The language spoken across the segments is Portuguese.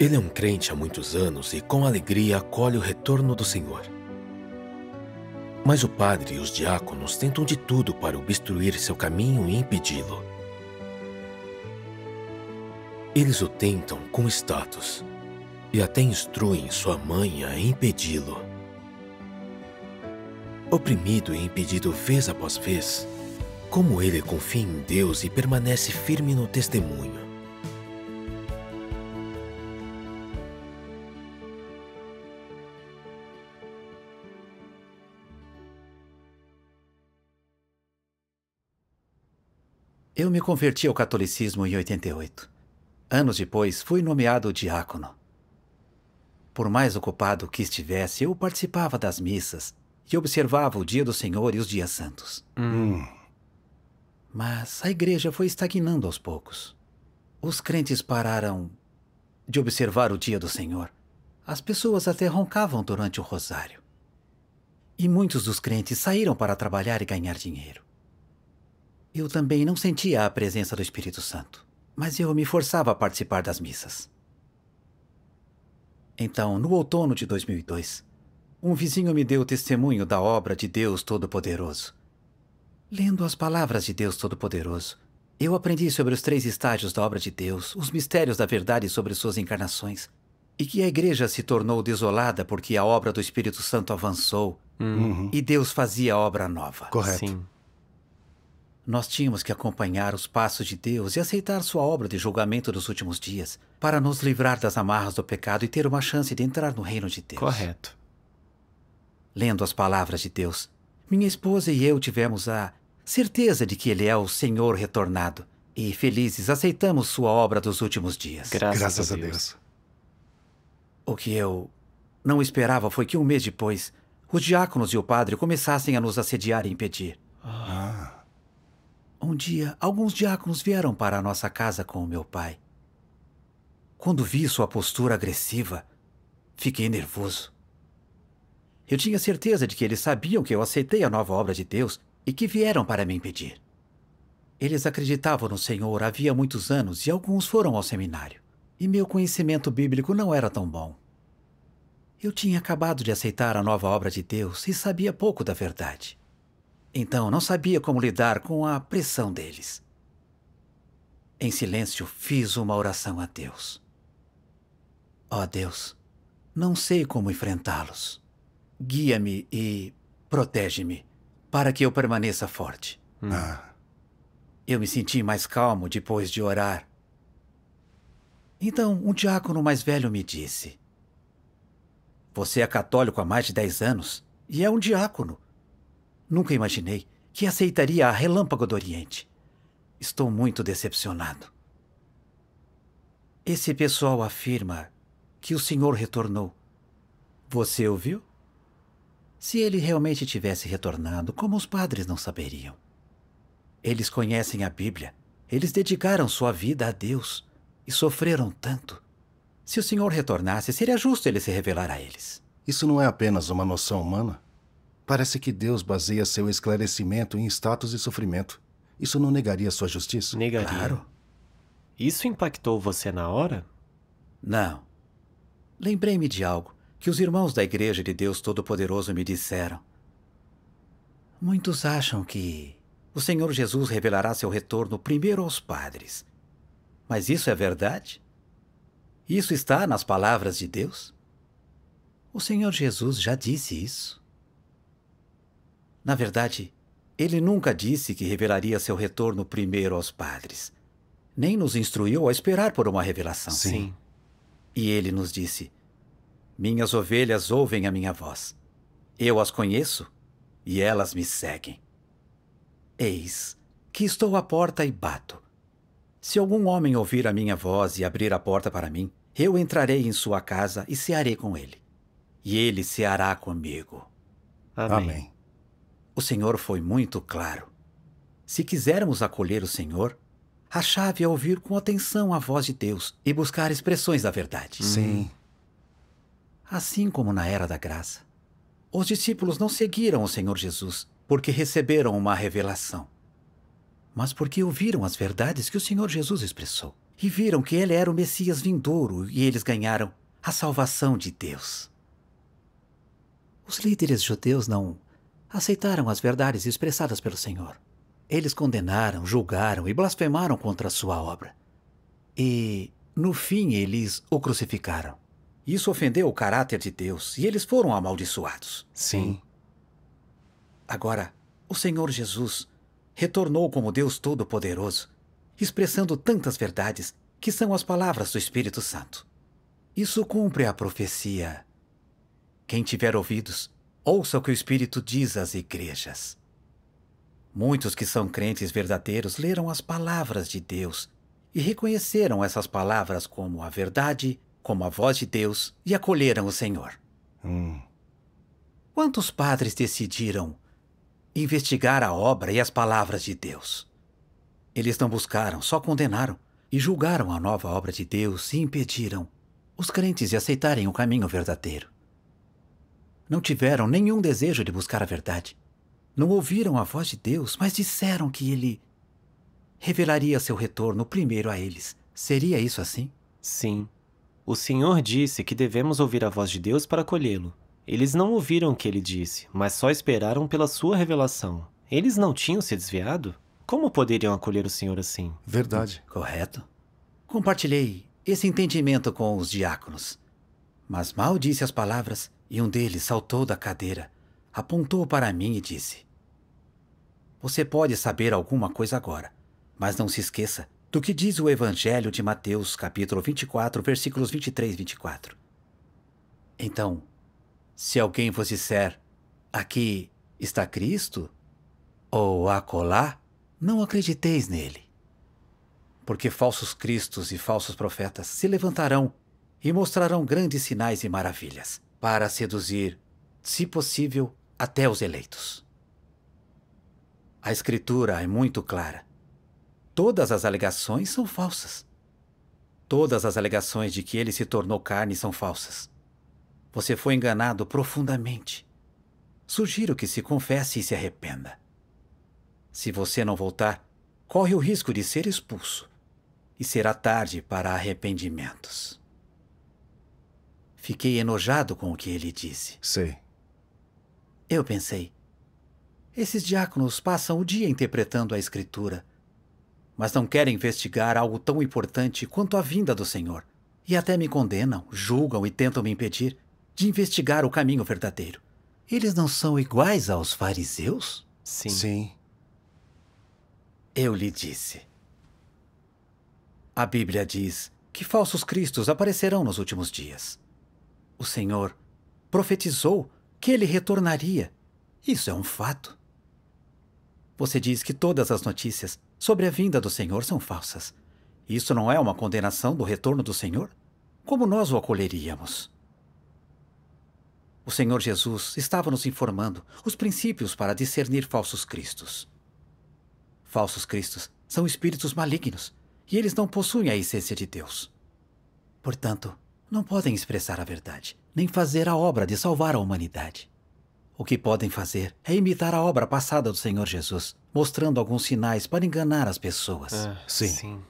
Ele é um crente há muitos anos e com alegria acolhe o retorno do Senhor. Mas o padre e os diáconos tentam de tudo para obstruir seu caminho e impedi-lo. Eles o tentam com status e até instruem sua mãe a impedi-lo. Oprimido e impedido vez após vez, como ele confia em Deus e permanece firme no testemunho. me converti ao catolicismo em 88. Anos depois, fui nomeado diácono. Por mais ocupado que estivesse, eu participava das missas e observava o dia do Senhor e os dias santos. Hum. Mas a igreja foi estagnando aos poucos. Os crentes pararam de observar o dia do Senhor. As pessoas até roncavam durante o rosário. E muitos dos crentes saíram para trabalhar e ganhar dinheiro. Eu também não sentia a presença do Espírito Santo, mas eu me forçava a participar das missas. Então, no outono de 2002, um vizinho me deu testemunho da obra de Deus Todo-Poderoso. Lendo as palavras de Deus Todo-Poderoso, eu aprendi sobre os três estágios da obra de Deus, os mistérios da verdade sobre suas encarnações, e que a igreja se tornou desolada porque a obra do Espírito Santo avançou uhum. e Deus fazia obra nova. Correto. Sim. Nós tínhamos que acompanhar os passos de Deus e aceitar sua obra de julgamento dos últimos dias, para nos livrar das amarras do pecado e ter uma chance de entrar no reino de Deus. Correto. Lendo as palavras de Deus, minha esposa e eu tivemos a certeza de que Ele é o Senhor retornado e felizes aceitamos sua obra dos últimos dias. Graças, Graças a, Deus. a Deus. O que eu não esperava foi que um mês depois, os diáconos e o padre começassem a nos assediar e impedir. Ah. ah. Um dia, alguns diáconos vieram para a nossa casa com o meu pai. Quando vi sua postura agressiva, fiquei nervoso. Eu tinha certeza de que eles sabiam que eu aceitei a nova obra de Deus e que vieram para me impedir. Eles acreditavam no Senhor havia muitos anos e alguns foram ao seminário, e meu conhecimento bíblico não era tão bom. Eu tinha acabado de aceitar a nova obra de Deus e sabia pouco da verdade. Então não sabia como lidar com a pressão deles. Em silêncio, fiz uma oração a Deus. Ó oh Deus, não sei como enfrentá-los. Guia-me e protege-me para que eu permaneça forte. Hum. Ah. Eu me senti mais calmo depois de orar. Então, um diácono mais velho me disse: Você é católico há mais de 10 anos e é um diácono. Nunca imaginei que aceitaria a Relâmpago do Oriente. Estou muito decepcionado. Esse pessoal afirma que o senhor retornou. Você ouviu? Se ele realmente tivesse retornado, como os padres não saberiam? Eles conhecem a Bíblia. Eles dedicaram sua vida a Deus e sofreram tanto. Se o senhor retornasse, seria justo ele se revelar a eles. Isso não é apenas uma noção humana? Parece que Deus baseia seu esclarecimento em status e sofrimento. Isso não negaria sua justiça? Negaria. Claro. Isso impactou você na hora? Não. Lembrei-me de algo que os irmãos da Igreja de Deus Todo-Poderoso me disseram. Muitos acham que o Senhor Jesus revelará seu retorno primeiro aos padres. Mas isso é verdade? Isso está nas palavras de Deus? O Senhor Jesus já disse isso. Na verdade, ele nunca disse que revelaria seu retorno primeiro aos padres. Nem nos instruiu a esperar por uma revelação. Sim. E ele nos disse: Minhas ovelhas ouvem a minha voz. Eu as conheço e elas me seguem. Eis que estou à porta e bato. Se algum homem ouvir a minha voz e abrir a porta para mim, eu entrarei em sua casa e cearei com ele. E ele ceará comigo. Amém. Amém. O Senhor foi muito claro. Se quisermos acolher o Senhor, a chave é ouvir com atenção a voz de Deus e buscar expressões da verdade. Sim. Uhum. Assim como na era da graça, os discípulos não seguiram o Senhor Jesus porque receberam uma revelação, mas porque ouviram as verdades que o Senhor Jesus expressou e viram que ele era o Messias vindouro e eles ganharam a salvação de Deus. Os líderes judeus não aceitaram as verdades expressadas pelo Senhor. Eles condenaram, julgaram e blasfemaram contra a sua obra. E, no fim, eles o crucificaram. Isso ofendeu o caráter de Deus e eles foram amaldiçoados. Sim. Agora, o Senhor Jesus retornou como Deus Todo-Poderoso, expressando tantas verdades que são as palavras do Espírito Santo. Isso cumpre a profecia. Quem tiver ouvidos, Ouça o que o Espírito diz às igrejas. Muitos que são crentes verdadeiros leram as palavras de Deus e reconheceram essas palavras como a verdade, como a voz de Deus e acolheram o Senhor. Hum. Quantos padres decidiram investigar a obra e as palavras de Deus? Eles não buscaram, só condenaram e julgaram a nova obra de Deus e impediram os crentes de aceitarem o caminho verdadeiro. Não tiveram nenhum desejo de buscar a verdade. Não ouviram a voz de Deus, mas disseram que ele revelaria seu retorno primeiro a eles. Seria isso assim? Sim. O Senhor disse que devemos ouvir a voz de Deus para acolhê-lo. Eles não ouviram o que ele disse, mas só esperaram pela sua revelação. Eles não tinham se desviado? Como poderiam acolher o Senhor assim? Verdade. Correto. Compartilhei esse entendimento com os diáconos, mas mal disse as palavras e um deles saltou da cadeira, apontou para mim e disse: Você pode saber alguma coisa agora, mas não se esqueça do que diz o Evangelho de Mateus, capítulo 24, versículos 23 e 24. Então, se alguém vos disser: Aqui está Cristo, ou acolá, não acrediteis nele. Porque falsos cristos e falsos profetas se levantarão e mostrarão grandes sinais e maravilhas para seduzir, se possível, até os eleitos. A escritura é muito clara. Todas as alegações são falsas. Todas as alegações de que ele se tornou carne são falsas. Você foi enganado profundamente. Sugiro que se confesse e se arrependa. Se você não voltar, corre o risco de ser expulso e será tarde para arrependimentos. Fiquei enojado com o que ele disse. Sei. Eu pensei, esses diáconos passam o dia interpretando a Escritura, mas não querem investigar algo tão importante quanto a vinda do Senhor. E até me condenam, julgam e tentam me impedir de investigar o caminho verdadeiro. Eles não são iguais aos fariseus? Sim. Sim. Eu lhe disse. A Bíblia diz que falsos cristos aparecerão nos últimos dias. O Senhor profetizou que ele retornaria. Isso é um fato. Você diz que todas as notícias sobre a vinda do Senhor são falsas. Isso não é uma condenação do retorno do Senhor? Como nós o acolheríamos? O Senhor Jesus estava nos informando os princípios para discernir falsos cristos. Falsos cristos são espíritos malignos e eles não possuem a essência de Deus. Portanto, não podem expressar a verdade, nem fazer a obra de salvar a humanidade. O que podem fazer é imitar a obra passada do Senhor Jesus, mostrando alguns sinais para enganar as pessoas. Ah, sim. sim.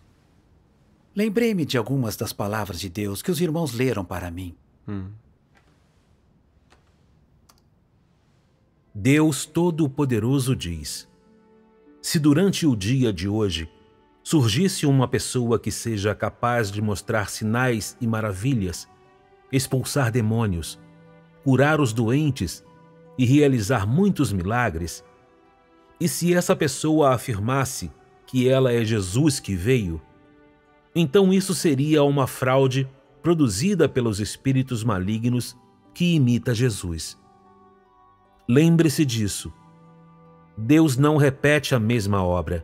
Lembrei-me de algumas das palavras de Deus que os irmãos leram para mim. Hum. Deus Todo-Poderoso diz: Se durante o dia de hoje surgisse uma pessoa que seja capaz de mostrar sinais e maravilhas, expulsar demônios, curar os doentes e realizar muitos milagres, e se essa pessoa afirmasse que ela é Jesus que veio, então isso seria uma fraude produzida pelos espíritos malignos que imita Jesus. Lembre-se disso. Deus não repete a mesma obra.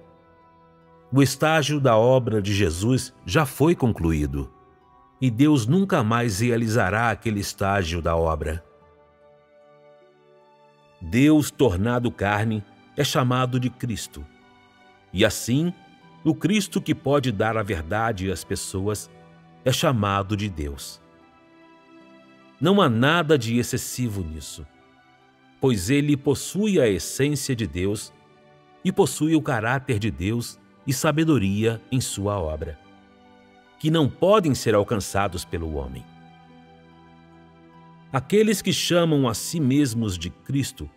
O estágio da obra de Jesus já foi concluído e Deus nunca mais realizará aquele estágio da obra. Deus tornado carne é chamado de Cristo. E assim, o Cristo que pode dar a verdade às pessoas é chamado de Deus. Não há nada de excessivo nisso, pois ele possui a essência de Deus e possui o caráter de Deus e sabedoria em sua obra, que não podem ser alcançados pelo homem. Aqueles que chamam a si mesmos de Cristo,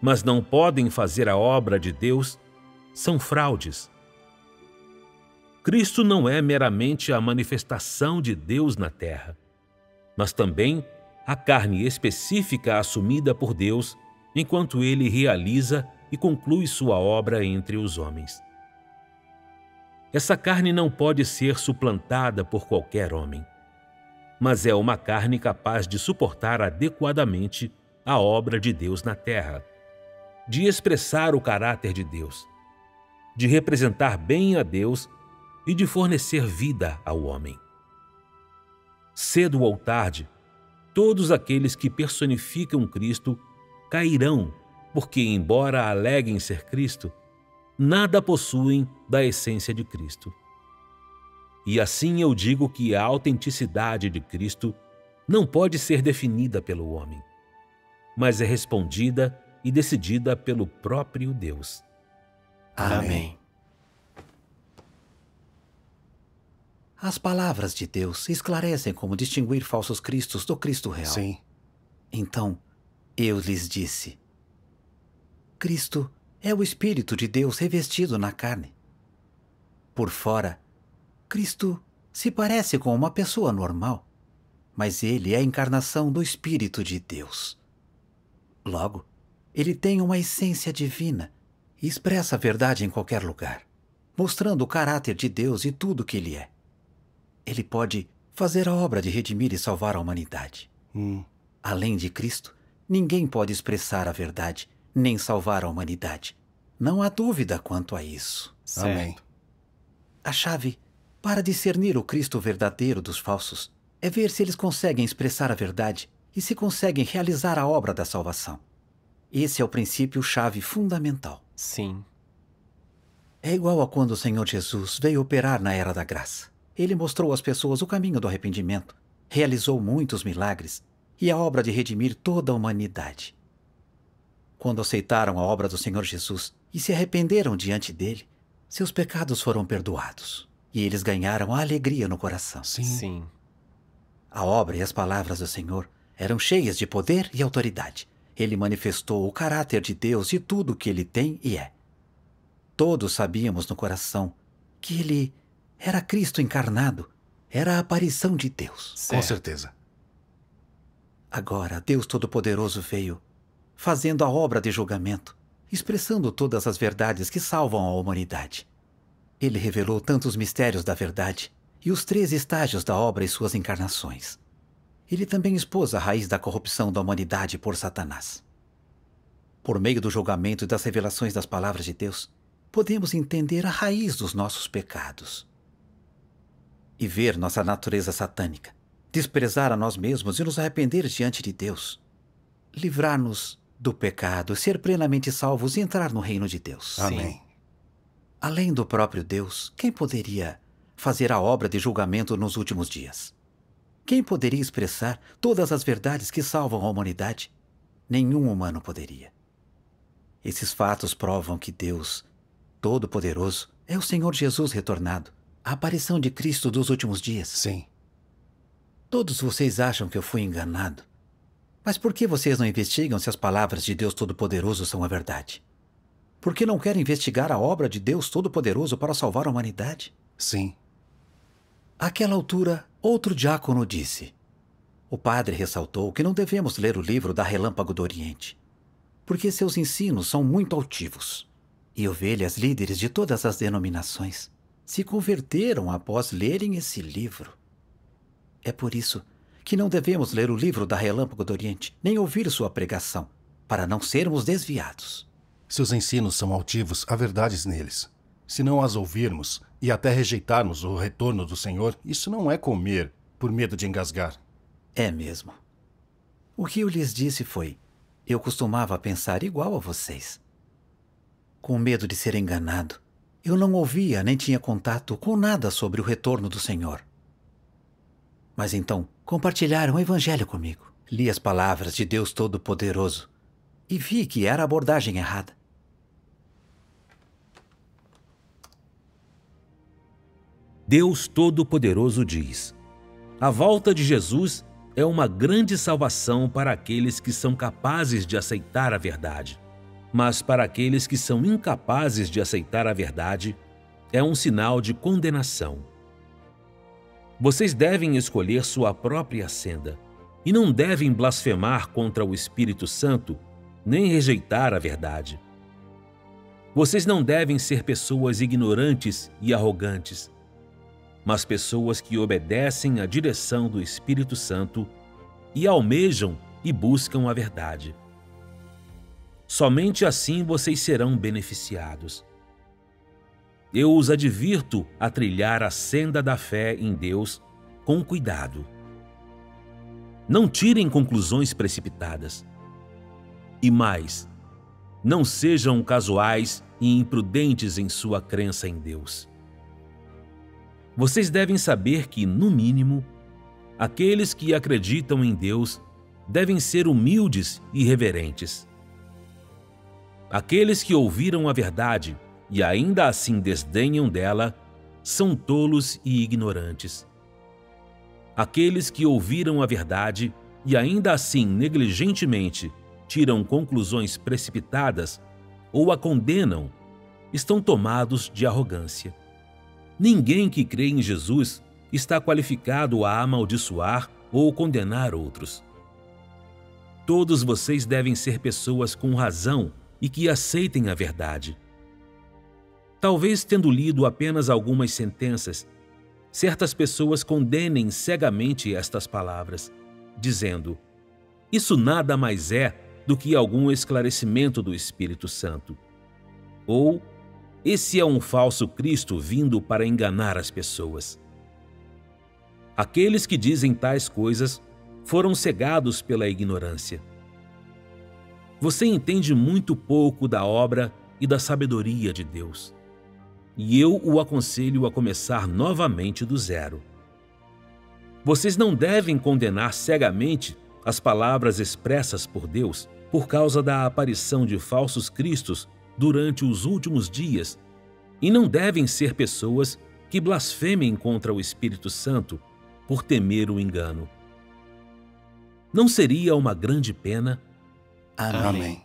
mas não podem fazer a obra de Deus, são fraudes. Cristo não é meramente a manifestação de Deus na terra, mas também a carne específica assumida por Deus enquanto ele realiza e conclui sua obra entre os homens. Essa carne não pode ser suplantada por qualquer homem, mas é uma carne capaz de suportar adequadamente a obra de Deus na terra, de expressar o caráter de Deus, de representar bem a Deus e de fornecer vida ao homem. Cedo ou tarde, todos aqueles que personificam Cristo cairão, porque, embora aleguem ser Cristo, nada possuem da essência de Cristo. E assim eu digo que a autenticidade de Cristo não pode ser definida pelo homem, mas é respondida e decidida pelo próprio Deus. Amém. As palavras de Deus esclarecem como distinguir falsos cristos do Cristo real. Sim. Então, eu lhes disse: Cristo é o Espírito de Deus revestido na carne. Por fora, Cristo se parece com uma pessoa normal, mas ele é a encarnação do Espírito de Deus. Logo, ele tem uma essência divina e expressa a verdade em qualquer lugar, mostrando o caráter de Deus e tudo o que ele é. Ele pode fazer a obra de redimir e salvar a humanidade. Hum. Além de Cristo, ninguém pode expressar a verdade nem salvar a humanidade. Não há dúvida quanto a isso. Certo. Amém. A chave para discernir o Cristo verdadeiro dos falsos é ver se eles conseguem expressar a verdade e se conseguem realizar a obra da salvação. Esse é o princípio-chave fundamental. Sim. É igual a quando o Senhor Jesus veio operar na era da graça. Ele mostrou às pessoas o caminho do arrependimento, realizou muitos milagres e a obra de redimir toda a humanidade. Quando aceitaram a obra do Senhor Jesus e se arrependeram diante dele, seus pecados foram perdoados e eles ganharam a alegria no coração. Sim. Sim. A obra e as palavras do Senhor eram cheias de poder e autoridade. Ele manifestou o caráter de Deus e tudo o que ele tem e é. Todos sabíamos no coração que ele era Cristo encarnado, era a aparição de Deus. Certo. Com certeza. Agora, Deus Todo-Poderoso veio fazendo a obra de julgamento, expressando todas as verdades que salvam a humanidade. Ele revelou tantos mistérios da verdade e os três estágios da obra e suas encarnações. Ele também expôs a raiz da corrupção da humanidade por Satanás. Por meio do julgamento e das revelações das palavras de Deus, podemos entender a raiz dos nossos pecados e ver nossa natureza satânica, desprezar a nós mesmos e nos arrepender diante de Deus, livrar-nos do pecado, ser plenamente salvos e entrar no reino de Deus. Amém. Além do próprio Deus, quem poderia fazer a obra de julgamento nos últimos dias? Quem poderia expressar todas as verdades que salvam a humanidade? Nenhum humano poderia. Esses fatos provam que Deus, Todo-Poderoso, é o Senhor Jesus retornado, a aparição de Cristo dos últimos dias. Sim. Todos vocês acham que eu fui enganado, mas por que vocês não investigam se as palavras de Deus Todo-Poderoso são a verdade? Por que não querem investigar a obra de Deus Todo-Poderoso para salvar a humanidade? Sim. Àquela altura, outro diácono disse. O padre ressaltou que não devemos ler o livro da Relâmpago do Oriente, porque seus ensinos são muito altivos. E ovelhas líderes de todas as denominações se converteram após lerem esse livro. É por isso que não devemos ler o livro da Relâmpago do Oriente, nem ouvir sua pregação, para não sermos desviados. Seus ensinos são altivos há verdades neles. Se não as ouvirmos e até rejeitarmos o retorno do Senhor, isso não é comer, por medo de engasgar. É mesmo. O que eu lhes disse foi: eu costumava pensar igual a vocês. Com medo de ser enganado, eu não ouvia nem tinha contato com nada sobre o retorno do Senhor. Mas então compartilharam o Evangelho comigo. Li as palavras de Deus Todo-Poderoso e vi que era a abordagem errada. Deus Todo-Poderoso diz: A volta de Jesus é uma grande salvação para aqueles que são capazes de aceitar a verdade. Mas para aqueles que são incapazes de aceitar a verdade, é um sinal de condenação. Vocês devem escolher sua própria senda e não devem blasfemar contra o Espírito Santo nem rejeitar a verdade. Vocês não devem ser pessoas ignorantes e arrogantes, mas pessoas que obedecem à direção do Espírito Santo e almejam e buscam a verdade. Somente assim vocês serão beneficiados eu os advirto a trilhar a senda da fé em Deus com cuidado. Não tirem conclusões precipitadas. E mais, não sejam casuais e imprudentes em sua crença em Deus. Vocês devem saber que, no mínimo, aqueles que acreditam em Deus devem ser humildes e reverentes. Aqueles que ouviram a verdade e ainda assim desdenham dela, são tolos e ignorantes. Aqueles que ouviram a verdade e ainda assim negligentemente tiram conclusões precipitadas ou a condenam, estão tomados de arrogância. Ninguém que crê em Jesus está qualificado a amaldiçoar ou condenar outros. Todos vocês devem ser pessoas com razão e que aceitem a verdade. Talvez tendo lido apenas algumas sentenças, certas pessoas condenem cegamente estas palavras, dizendo: Isso nada mais é do que algum esclarecimento do Espírito Santo. Ou, esse é um falso Cristo vindo para enganar as pessoas. Aqueles que dizem tais coisas foram cegados pela ignorância. Você entende muito pouco da obra e da sabedoria de Deus e eu o aconselho a começar novamente do zero. Vocês não devem condenar cegamente as palavras expressas por Deus por causa da aparição de falsos cristos durante os últimos dias, e não devem ser pessoas que blasfemem contra o Espírito Santo por temer o engano. Não seria uma grande pena? Amém. Amém.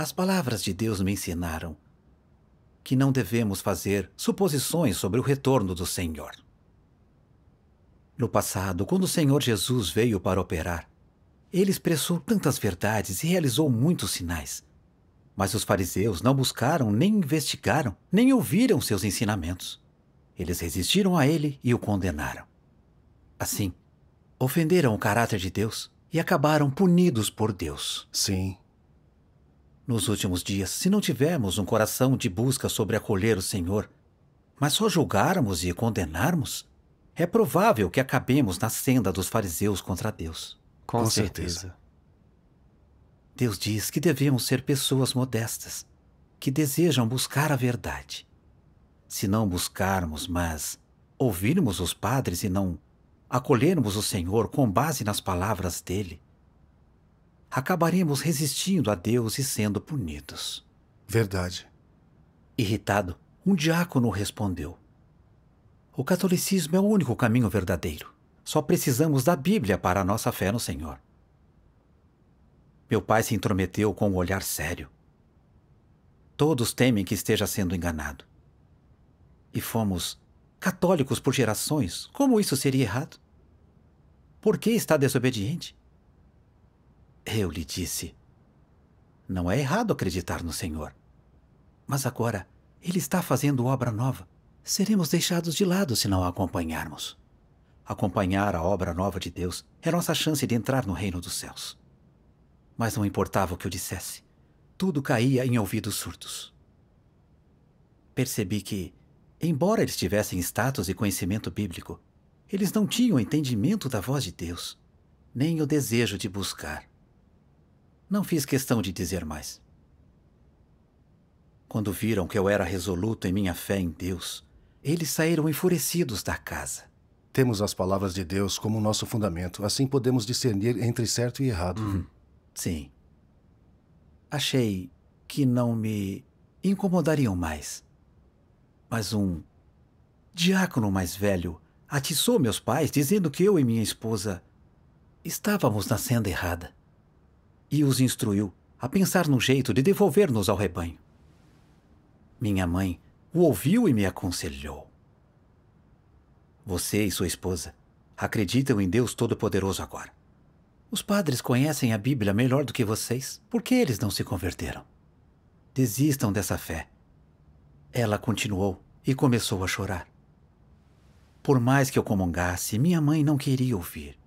As palavras de Deus me ensinaram que não devemos fazer suposições sobre o retorno do Senhor. No passado, quando o Senhor Jesus veio para operar, ele expressou tantas verdades e realizou muitos sinais. Mas os fariseus não buscaram, nem investigaram, nem ouviram seus ensinamentos. Eles resistiram a ele e o condenaram. Assim, ofenderam o caráter de Deus e acabaram punidos por Deus. Sim, nos últimos dias, se não tivermos um coração de busca sobre acolher o Senhor, mas só julgarmos e condenarmos, é provável que acabemos na senda dos fariseus contra Deus. Com, Com certeza. certeza. Deus diz que devemos ser pessoas modestas, que desejam buscar a verdade. Se não buscarmos, mas ouvirmos os padres e não acolhermos o Senhor com base nas palavras dele, acabaremos resistindo a Deus e sendo punidos. Verdade. Irritado, um diácono respondeu: O catolicismo é o único caminho verdadeiro. Só precisamos da Bíblia para a nossa fé no Senhor. Meu pai se intrometeu com um olhar sério. Todos temem que esteja sendo enganado. E fomos católicos por gerações. Como isso seria errado? Por que está desobediente? Eu lhe disse. Não é errado acreditar no Senhor. Mas agora, Ele está fazendo obra nova. Seremos deixados de lado se não a acompanharmos. Acompanhar a obra nova de Deus é nossa chance de entrar no reino dos céus. Mas não importava o que eu dissesse. Tudo caía em ouvidos surdos. Percebi que, embora eles tivessem status e conhecimento bíblico, eles não tinham entendimento da voz de Deus, nem o desejo de buscar. Não fiz questão de dizer mais. Quando viram que eu era resoluto em minha fé em Deus, eles saíram enfurecidos da casa. Temos as palavras de Deus como nosso fundamento, assim podemos discernir entre certo e errado. Uhum. Sim. Achei que não me incomodariam mais. Mas um diácono mais velho atiçou meus pais dizendo que eu e minha esposa estávamos na senda errada e os instruiu a pensar no jeito de devolver-nos ao rebanho. Minha mãe o ouviu e me aconselhou. Você e sua esposa acreditam em Deus Todo-Poderoso agora. Os padres conhecem a Bíblia melhor do que vocês. Por que eles não se converteram? Desistam dessa fé. Ela continuou e começou a chorar. Por mais que eu comungasse, minha mãe não queria ouvir.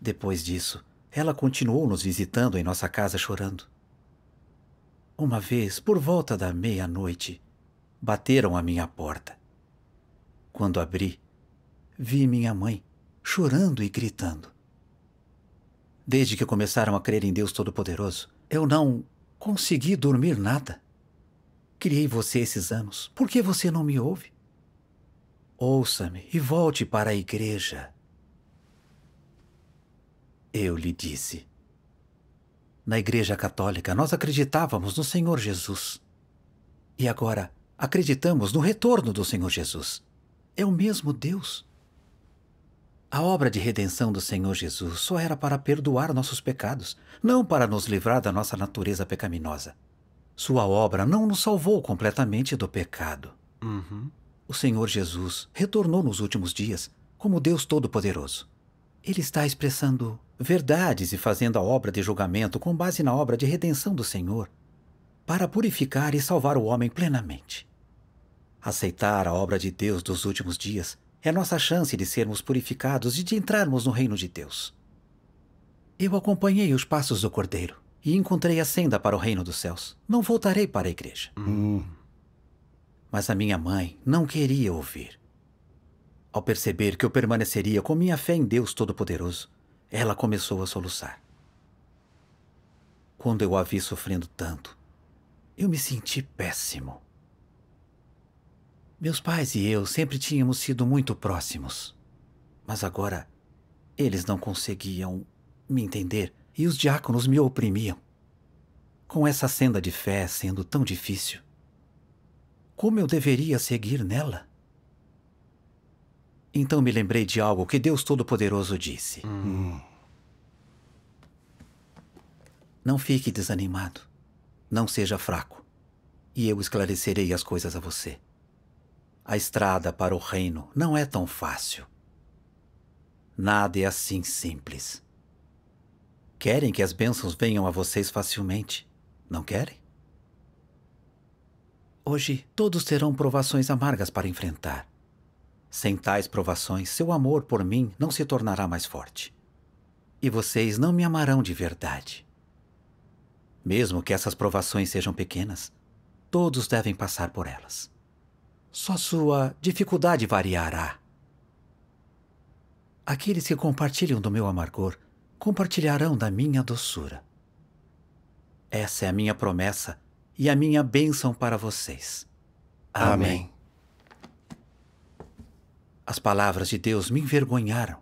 Depois disso, ela continuou nos visitando em nossa casa chorando. Uma vez, por volta da meia-noite, bateram à minha porta. Quando abri, vi minha mãe chorando e gritando. Desde que começaram a crer em Deus Todo-Poderoso, eu não consegui dormir nada. Criei você esses anos, por que você não me ouve? Ouça-me e volte para a igreja. Eu lhe disse. Na Igreja Católica, nós acreditávamos no Senhor Jesus. E agora, acreditamos no retorno do Senhor Jesus. É o mesmo Deus. A obra de redenção do Senhor Jesus só era para perdoar nossos pecados, não para nos livrar da nossa natureza pecaminosa. Sua obra não nos salvou completamente do pecado. Uhum. O Senhor Jesus retornou nos últimos dias como Deus Todo-Poderoso. Ele está expressando verdades e fazendo a obra de julgamento com base na obra de redenção do Senhor, para purificar e salvar o homem plenamente. Aceitar a obra de Deus dos últimos dias é nossa chance de sermos purificados e de entrarmos no reino de Deus. Eu acompanhei os passos do Cordeiro e encontrei a senda para o reino dos céus. Não voltarei para a igreja. Hum. Mas a minha mãe não queria ouvir. Ao perceber que eu permaneceria com minha fé em Deus Todo-Poderoso, ela começou a soluçar. Quando eu a vi sofrendo tanto, eu me senti péssimo. Meus pais e eu sempre tínhamos sido muito próximos, mas agora eles não conseguiam me entender e os diáconos me oprimiam. Com essa senda de fé sendo tão difícil, como eu deveria seguir nela? Então me lembrei de algo que Deus Todo-Poderoso disse. Hum. Não fique desanimado. Não seja fraco. E eu esclarecerei as coisas a você. A estrada para o reino não é tão fácil. Nada é assim simples. Querem que as bênçãos venham a vocês facilmente, não querem? Hoje todos terão provações amargas para enfrentar. Sem tais provações, seu amor por mim não se tornará mais forte. E vocês não me amarão de verdade. Mesmo que essas provações sejam pequenas, todos devem passar por elas. Só sua dificuldade variará. Aqueles que compartilham do meu amargor compartilharão da minha doçura. Essa é a minha promessa e a minha bênção para vocês. Amém. Amém. As palavras de Deus me envergonharam.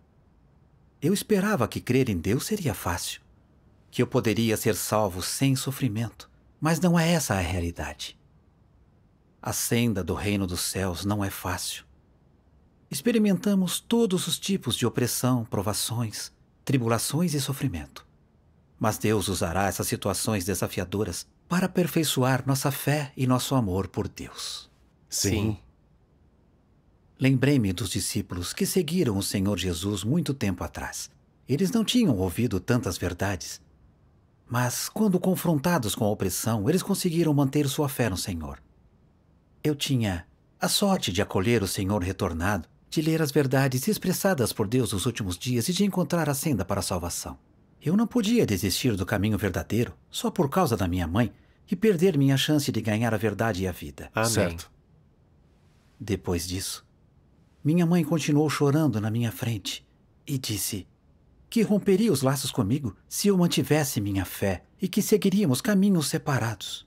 Eu esperava que crer em Deus seria fácil, que eu poderia ser salvo sem sofrimento, mas não é essa a realidade. A senda do reino dos céus não é fácil. Experimentamos todos os tipos de opressão, provações, tribulações e sofrimento. Mas Deus usará essas situações desafiadoras para aperfeiçoar nossa fé e nosso amor por Deus. Sim. Sim. Lembrei-me dos discípulos que seguiram o Senhor Jesus muito tempo atrás. Eles não tinham ouvido tantas verdades. Mas, quando confrontados com a opressão, eles conseguiram manter sua fé no Senhor. Eu tinha a sorte de acolher o Senhor retornado, de ler as verdades expressadas por Deus nos últimos dias e de encontrar a senda para a salvação. Eu não podia desistir do caminho verdadeiro só por causa da minha mãe e perder minha chance de ganhar a verdade e a vida. Amém. Certo. Depois disso, minha mãe continuou chorando na minha frente e disse que romperia os laços comigo se eu mantivesse minha fé e que seguiríamos caminhos separados.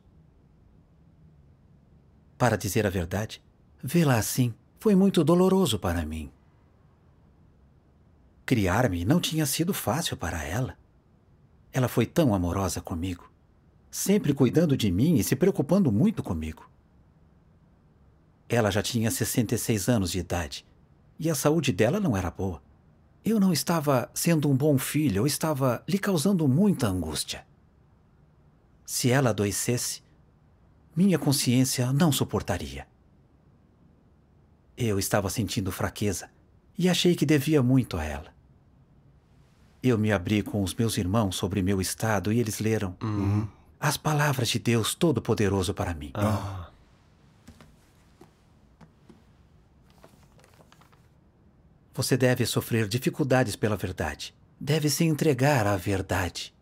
Para dizer a verdade, vê-la assim foi muito doloroso para mim. Criar-me não tinha sido fácil para ela. Ela foi tão amorosa comigo, sempre cuidando de mim e se preocupando muito comigo. Ela já tinha 66 anos de idade e a saúde dela não era boa. Eu não estava sendo um bom filho, eu estava lhe causando muita angústia. Se ela adoecesse, minha consciência não suportaria. Eu estava sentindo fraqueza e achei que devia muito a ela. Eu me abri com os meus irmãos sobre meu estado e eles leram uhum. as palavras de Deus Todo-Poderoso para mim. Ah. Você deve sofrer dificuldades pela verdade. Deve se entregar à verdade.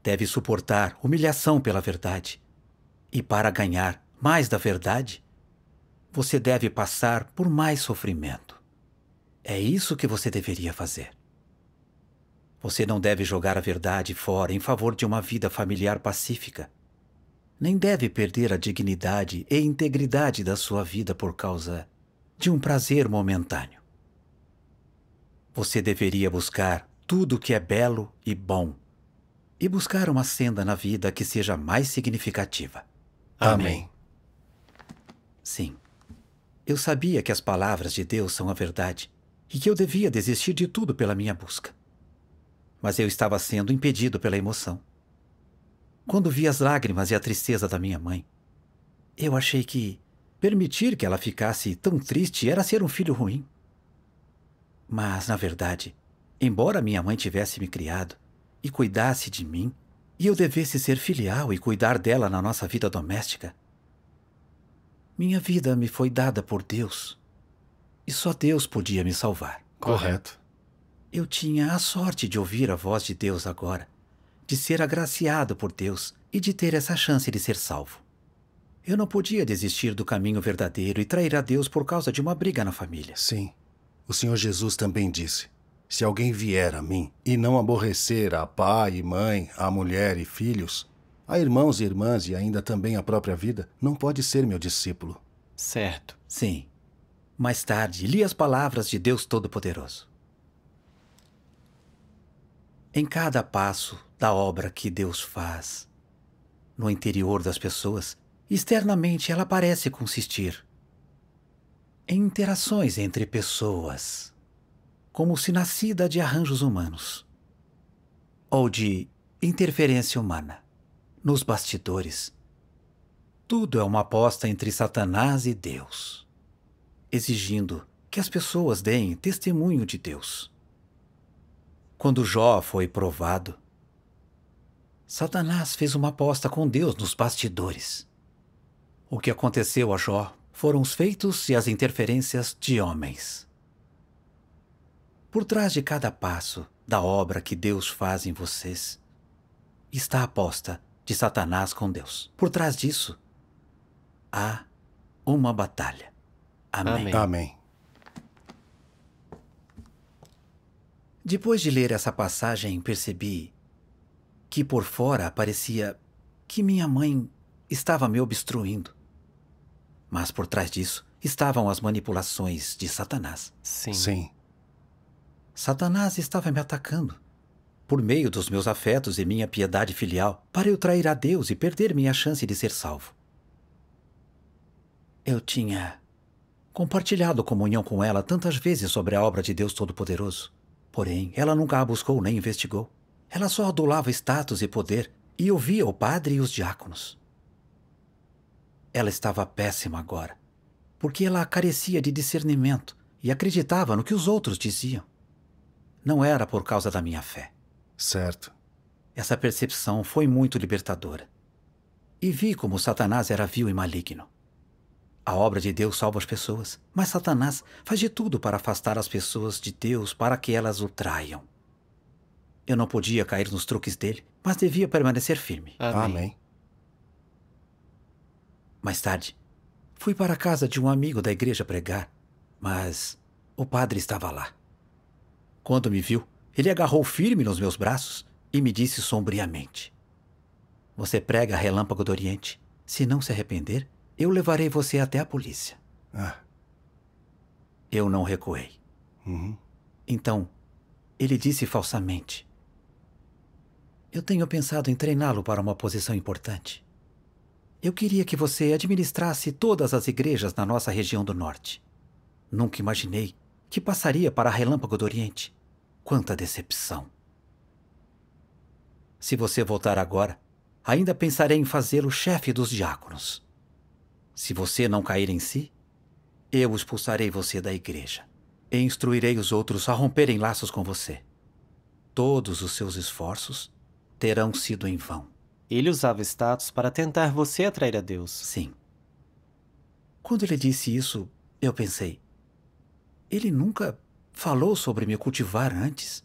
Deve suportar humilhação pela verdade. E para ganhar mais da verdade, você deve passar por mais sofrimento. É isso que você deveria fazer. Você não deve jogar a verdade fora em favor de uma vida familiar pacífica. Nem deve perder a dignidade e integridade da sua vida por causa de um prazer momentâneo. Você deveria buscar tudo o que é belo e bom e buscar uma senda na vida que seja mais significativa. Amém. Sim. Eu sabia que as palavras de Deus são a verdade e que eu devia desistir de tudo pela minha busca. Mas eu estava sendo impedido pela emoção. Quando vi as lágrimas e a tristeza da minha mãe, eu achei que permitir que ela ficasse tão triste era ser um filho ruim. Mas, na verdade, embora minha mãe tivesse me criado e cuidasse de mim, e eu devesse ser filial e cuidar dela na nossa vida doméstica, minha vida me foi dada por Deus. E só Deus podia me salvar. Correto. Eu tinha a sorte de ouvir a voz de Deus agora, de ser agraciado por Deus e de ter essa chance de ser salvo. Eu não podia desistir do caminho verdadeiro e trair a Deus por causa de uma briga na família. Sim. O Senhor Jesus também disse: Se alguém vier a mim e não aborrecer a pai e mãe, a mulher e filhos, a irmãos e irmãs e ainda também a própria vida, não pode ser meu discípulo. Certo. Sim. Mais tarde, li as palavras de Deus Todo-Poderoso. Em cada passo da obra que Deus faz, no interior das pessoas, externamente ela parece consistir em interações entre pessoas, como se nascida de arranjos humanos ou de interferência humana. Nos bastidores, tudo é uma aposta entre Satanás e Deus, exigindo que as pessoas deem testemunho de Deus. Quando Jó foi provado, Satanás fez uma aposta com Deus nos bastidores. O que aconteceu a Jó foram os feitos e as interferências de homens. Por trás de cada passo da obra que Deus faz em vocês, está a aposta de Satanás com Deus. Por trás disso, há uma batalha. Amém. Amém. Amém. Depois de ler essa passagem, percebi que por fora parecia que minha mãe estava me obstruindo. Mas por trás disso estavam as manipulações de Satanás. Sim. Sim. Satanás estava me atacando. Por meio dos meus afetos e minha piedade filial, para eu trair a Deus e perder minha chance de ser salvo. Eu tinha compartilhado comunhão com ela tantas vezes sobre a obra de Deus Todo-Poderoso. Porém, ela nunca a buscou nem investigou. Ela só adulava status e poder e ouvia o padre e os diáconos. Ela estava péssima agora, porque ela carecia de discernimento e acreditava no que os outros diziam. Não era por causa da minha fé. Certo. Essa percepção foi muito libertadora. E vi como Satanás era vil e maligno. A obra de Deus salva as pessoas, mas Satanás faz de tudo para afastar as pessoas de Deus para que elas o traiam. Eu não podia cair nos truques dele, mas devia permanecer firme. Amém. Amém. Mais tarde, fui para a casa de um amigo da igreja pregar, mas o padre estava lá. Quando me viu, ele agarrou firme nos meus braços e me disse sombriamente: Você prega relâmpago do Oriente. Se não se arrepender, eu levarei você até a polícia. Ah. Eu não recuei. Uhum. Então, ele disse falsamente: Eu tenho pensado em treiná-lo para uma posição importante. Eu queria que você administrasse todas as igrejas na nossa região do norte. Nunca imaginei que passaria para a Relâmpago do Oriente. Quanta decepção! Se você voltar agora, ainda pensarei em fazê-lo chefe dos diáconos. Se você não cair em si, eu expulsarei você da igreja e instruirei os outros a romperem laços com você. Todos os seus esforços terão sido em vão. Ele usava status para tentar você atrair a Deus. Sim. Quando ele disse isso, eu pensei. Ele nunca falou sobre me cultivar antes.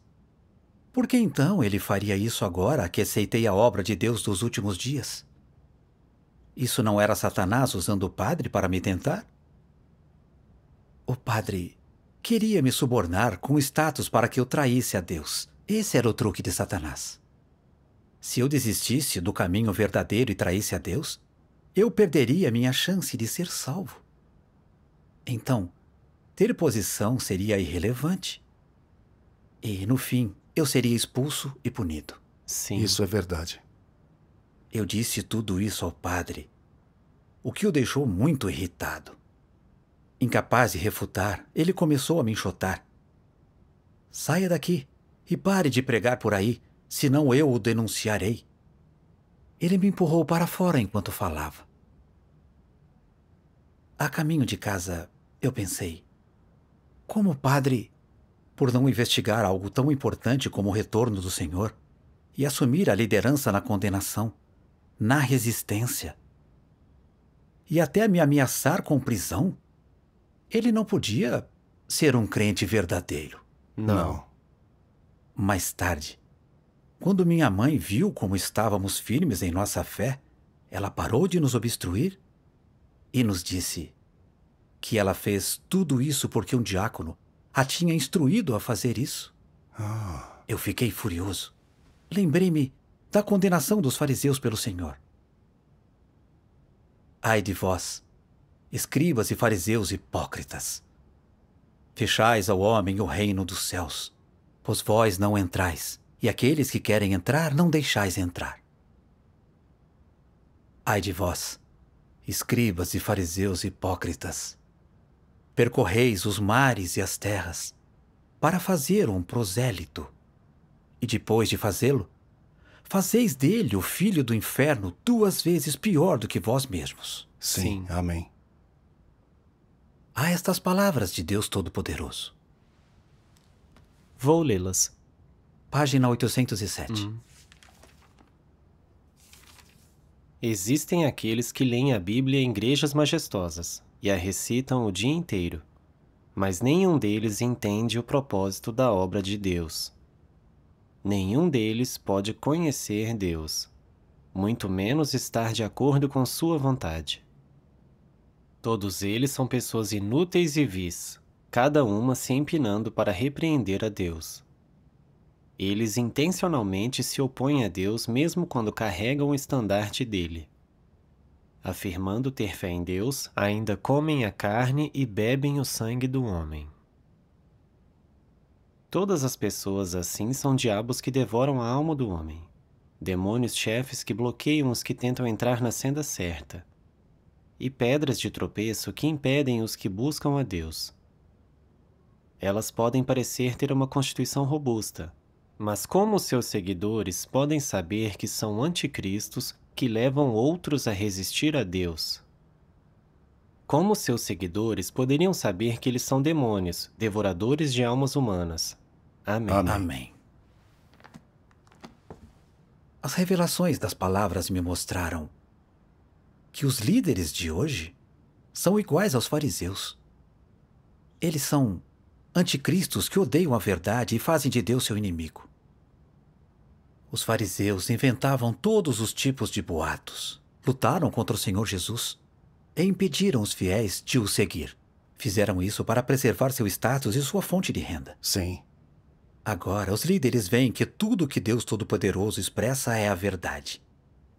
Por que então ele faria isso agora que aceitei a obra de Deus dos últimos dias? Isso não era Satanás usando o padre para me tentar? O padre queria me subornar com status para que eu traísse a Deus. Esse era o truque de Satanás. Se eu desistisse do caminho verdadeiro e traísse a Deus, eu perderia minha chance de ser salvo. Então, ter posição seria irrelevante. E, no fim, eu seria expulso e punido. Sim. Isso é verdade. Eu disse tudo isso ao padre, o que o deixou muito irritado. Incapaz de refutar, ele começou a me enxotar. Saia daqui e pare de pregar por aí senão eu o denunciarei. Ele me empurrou para fora enquanto falava. A caminho de casa, eu pensei: como o padre, por não investigar algo tão importante como o retorno do Senhor e assumir a liderança na condenação, na resistência, e até me ameaçar com prisão, ele não podia ser um crente verdadeiro. Não. Mais tarde, quando minha mãe viu como estávamos firmes em nossa fé, ela parou de nos obstruir e nos disse que ela fez tudo isso porque um diácono a tinha instruído a fazer isso. Ah. Eu fiquei furioso. Lembrei-me da condenação dos fariseus pelo Senhor. Ai de vós, escribas e fariseus hipócritas! Fechais ao homem o reino dos céus, pois vós não entrais e aqueles que querem entrar não deixais entrar. Ai de vós, escribas e fariseus hipócritas, percorreis os mares e as terras para fazer um prosélito, e depois de fazê-lo, fazeis dele o filho do inferno duas vezes pior do que vós mesmos. Sim, Sim. amém. Há estas palavras de Deus Todo-Poderoso. Vou lê-las. Página 807. Hum. Existem aqueles que leem a Bíblia em igrejas majestosas e a recitam o dia inteiro, mas nenhum deles entende o propósito da obra de Deus. Nenhum deles pode conhecer Deus, muito menos estar de acordo com sua vontade. Todos eles são pessoas inúteis e vis, cada uma se empinando para repreender a Deus. Eles intencionalmente se opõem a Deus mesmo quando carregam o estandarte dele. Afirmando ter fé em Deus, ainda comem a carne e bebem o sangue do homem. Todas as pessoas assim são diabos que devoram a alma do homem, demônios chefes que bloqueiam os que tentam entrar na senda certa, e pedras de tropeço que impedem os que buscam a Deus. Elas podem parecer ter uma constituição robusta, mas como seus seguidores podem saber que são anticristos que levam outros a resistir a Deus? Como seus seguidores poderiam saber que eles são demônios, devoradores de almas humanas? Amém. Amém. As revelações das palavras me mostraram que os líderes de hoje são iguais aos fariseus. Eles são anticristos que odeiam a verdade e fazem de Deus seu inimigo. Os fariseus inventavam todos os tipos de boatos, lutaram contra o Senhor Jesus e impediram os fiéis de o seguir. Fizeram isso para preservar seu status e sua fonte de renda. Sim. Agora, os líderes veem que tudo o que Deus Todo-Poderoso expressa é a verdade.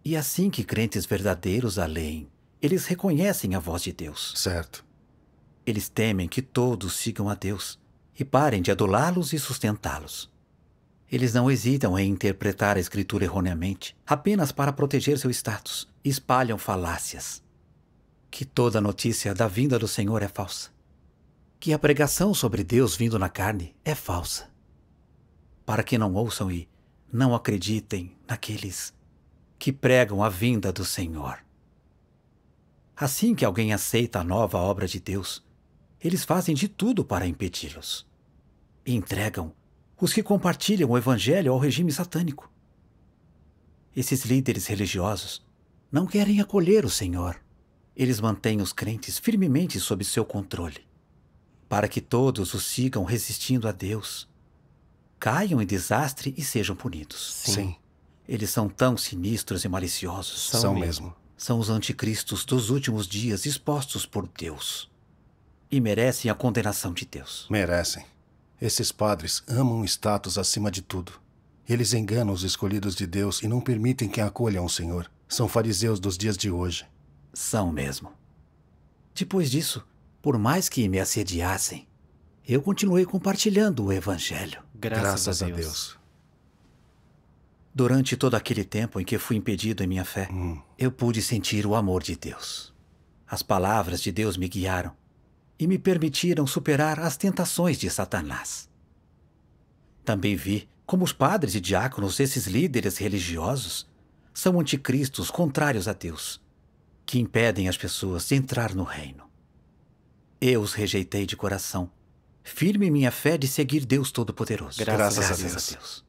E assim que crentes verdadeiros a leem, eles reconhecem a voz de Deus. Certo. Eles temem que todos sigam a Deus e parem de adulá-los e sustentá-los. Eles não hesitam em interpretar a escritura erroneamente, apenas para proteger seu status, e espalham falácias. Que toda notícia da vinda do Senhor é falsa. Que a pregação sobre Deus vindo na carne é falsa. Para que não ouçam e não acreditem naqueles que pregam a vinda do Senhor. Assim que alguém aceita a nova obra de Deus, eles fazem de tudo para impedi-los. E entregam os que compartilham o evangelho ao regime satânico. Esses líderes religiosos não querem acolher o Senhor. Eles mantêm os crentes firmemente sob seu controle, para que todos os sigam resistindo a Deus, caiam em desastre e sejam punidos. Sim. Sim. Eles são tão sinistros e maliciosos. São, são mesmo. São os anticristos dos últimos dias expostos por Deus e merecem a condenação de Deus. Merecem. Esses padres amam status acima de tudo. Eles enganam os escolhidos de Deus e não permitem que acolham o Senhor. São fariseus dos dias de hoje. São mesmo. Depois disso, por mais que me assediassem, eu continuei compartilhando o Evangelho. Graças, Graças a, Deus. a, Deus. Durante todo aquele tempo em que fui impedido em minha fé, hum. eu pude sentir o amor de Deus. As palavras de Deus me guiaram e me permitiram superar as tentações de Satanás. Também vi como os padres e diáconos, esses líderes religiosos, são anticristos contrários a Deus, que impedem as pessoas de entrar no reino. Eu os rejeitei de coração, firme minha fé de seguir Deus Todo-Poderoso. Graças, Graças, a Deus. A Deus.